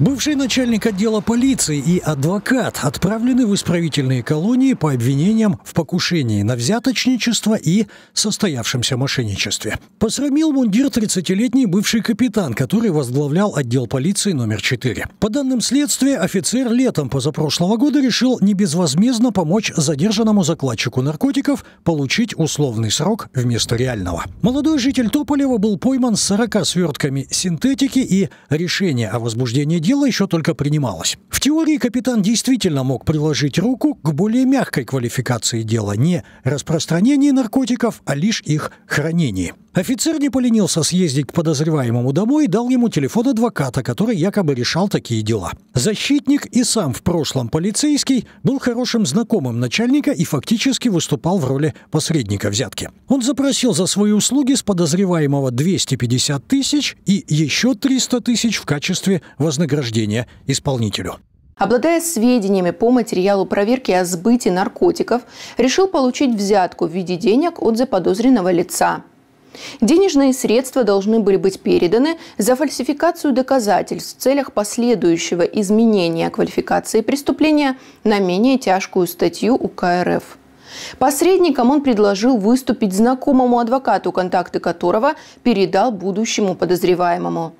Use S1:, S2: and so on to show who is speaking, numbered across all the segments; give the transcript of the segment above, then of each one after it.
S1: Бывший начальник отдела полиции и адвокат отправлены в исправительные колонии по обвинениям в покушении на взяточничество и состоявшемся мошенничестве. Посрамил мундир 30-летний бывший капитан, который возглавлял отдел полиции номер 4. По данным следствия, офицер летом позапрошлого года решил не безвозмездно помочь задержанному закладчику наркотиков получить условный срок вместо реального. Молодой житель Тополева был пойман с 40 свертками синтетики и решение о возбуждении дело еще только принималось. В теории капитан действительно мог приложить руку к более мягкой квалификации дела, не распространении наркотиков, а лишь их хранении. Офицер не поленился съездить к подозреваемому домой и дал ему телефон адвоката, который якобы решал такие дела. Защитник и сам в прошлом полицейский был хорошим знакомым начальника и фактически выступал в роли посредника взятки. Он запросил за свои услуги с подозреваемого 250 тысяч и еще 300 тысяч в качестве вознаграждения исполнителю.
S2: Обладая сведениями по материалу проверки о сбытии наркотиков, решил получить взятку в виде денег от заподозренного лица. Денежные средства должны были быть переданы за фальсификацию доказательств в целях последующего изменения квалификации преступления на менее тяжкую статью УК РФ. Посредником он предложил выступить знакомому адвокату, контакты которого передал будущему подозреваемому.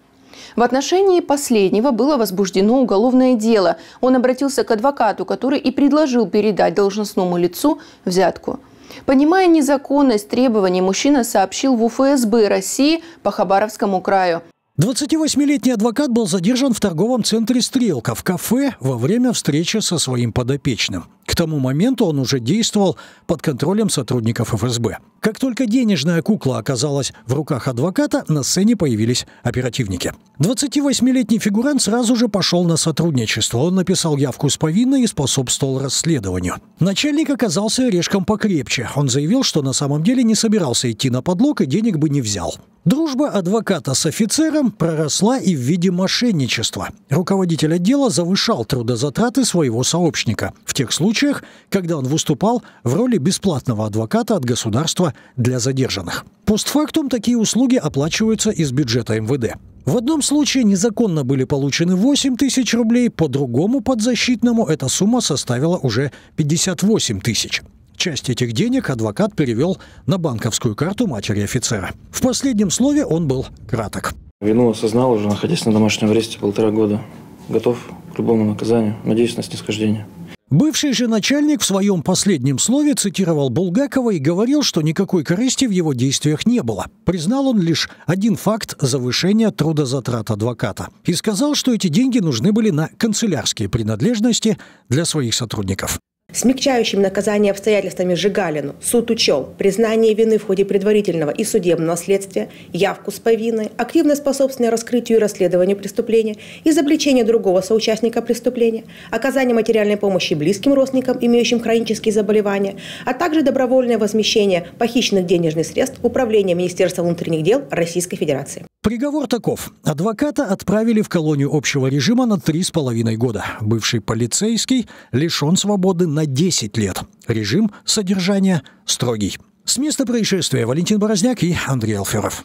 S2: В отношении последнего было возбуждено уголовное дело. Он обратился к адвокату, который и предложил передать должностному лицу взятку – Понимая незаконность требований, мужчина сообщил в УФСБ России по Хабаровскому краю.
S1: 28-летний адвокат был задержан в торговом центре «Стрелка» в кафе во время встречи со своим подопечным. К тому моменту он уже действовал под контролем сотрудников ФСБ. Как только денежная кукла оказалась в руках адвоката, на сцене появились оперативники. 28-летний фигурант сразу же пошел на сотрудничество. Он написал явку с повинной и способствовал расследованию. Начальник оказался решком покрепче. Он заявил, что на самом деле не собирался идти на подлог и денег бы не взял. Дружба адвоката с офицером проросла и в виде мошенничества. Руководитель отдела завышал трудозатраты своего сообщника в тех случаях, когда он выступал в роли бесплатного адвоката от государства для задержанных. Постфактум такие услуги оплачиваются из бюджета МВД. В одном случае незаконно были получены 8 тысяч рублей, по другому подзащитному эта сумма составила уже 58 тысяч. Часть этих денег адвокат перевел на банковскую карту матери офицера. В последнем слове он был краток.
S3: Вину осознал уже, находясь на домашнем аресте полтора года. Готов к любому наказанию. Надеюсь на снисхождение.
S1: Бывший же начальник в своем последнем слове цитировал Булгакова и говорил, что никакой корысти в его действиях не было. Признал он лишь один факт завышения трудозатрат адвоката. И сказал, что эти деньги нужны были на канцелярские принадлежности для своих сотрудников.
S3: Смягчающими наказание обстоятельствами Жигалину суд учел признание вины в ходе предварительного и судебного следствия, явку с повинной, активно способствование раскрытию и расследованию преступления, изобличение другого соучастника преступления, оказание материальной помощи близким родственникам, имеющим хронические заболевания, а также добровольное возмещение похищенных денежных средств Управления Министерства внутренних дел Российской Федерации.
S1: Приговор таков. Адвоката отправили в колонию общего режима на три с половиной года. Бывший полицейский лишен свободы на на 10 лет. Режим содержания строгий. С места происшествия Валентин Борозняк и Андрей Алферов.